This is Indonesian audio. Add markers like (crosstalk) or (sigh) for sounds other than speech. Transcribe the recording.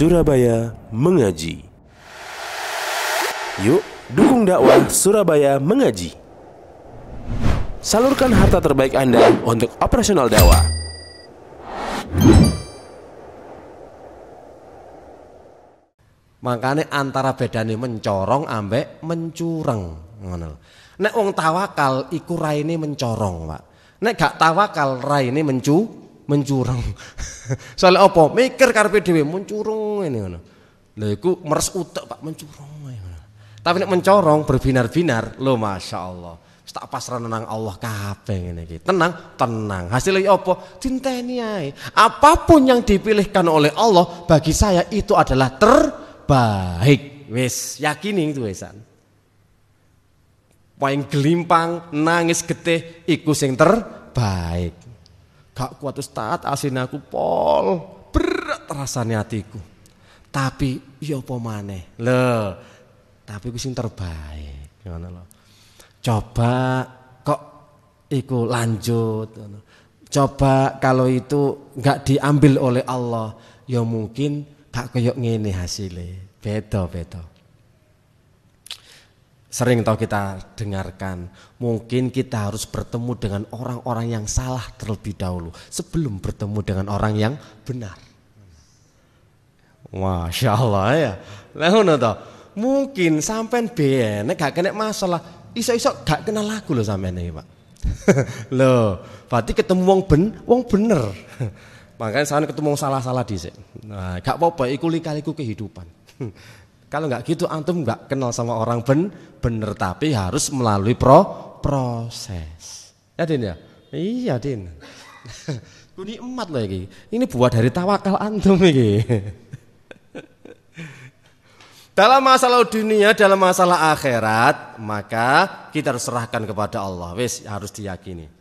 Surabaya Mengaji. Yuk, dukung dakwah Surabaya Mengaji. Salurkan harta terbaik Anda untuk operasional dakwah. Makanya antara bedanya mencorong ambek mencurang, ngono. Nek wong tawakal iku raine mencorong, Pak. Nek gak tawakal raine mencu mencurang. (laughs) Soale apa? Mikir karepe dhewe mencurung ngene ngono. Lha iku meres utek Pak mencurung. Tapi nek mencorong berbinar-binar, lo masya Allah. Tak pasrah nang Allah kabeh ngene iki. Tenang, tenang. Hasilnya apa? Dinteni ae. Apapun yang dipilihkan oleh Allah bagi saya itu adalah terbaik. Wis, yakini itu wesan. Paling gelimpang, nangis getih iku sing terbaik. Gak kuat Ustaz, asin aku pol. Berat rasanya hatiku. Tapi ya apa maneh? tapi ku sing terbaik. gimana lo Coba kok iku lanjut Coba kalau itu nggak diambil oleh Allah, ya mungkin tak koyok ngene hasilnya. Beda-beda. Sering tahu kita dengarkan, mungkin kita harus bertemu dengan orang-orang yang salah terlebih dahulu sebelum bertemu dengan orang yang benar. Masya Allah ya. Lah toh. Mungkin sampai benek gak kena masalah, iso-iso gak kenal lagu loh sampai ini, Pak. loh, (laughs) berarti ketemu wong ben, wong bener. (laughs) Makanya sampean ketemu salah-salah sini Nah, gak apa-apa kali likaliku kehidupan. (laughs) Kalau nggak gitu antum nggak kenal sama orang ben bener tapi harus melalui pro proses. Ya Din ya? Iya Din. (laughs) Kuni emat loh ini. Ini buat dari tawakal antum ini. (laughs) dalam masalah dunia, dalam masalah akhirat, maka kita harus serahkan kepada Allah. Wis harus diyakini.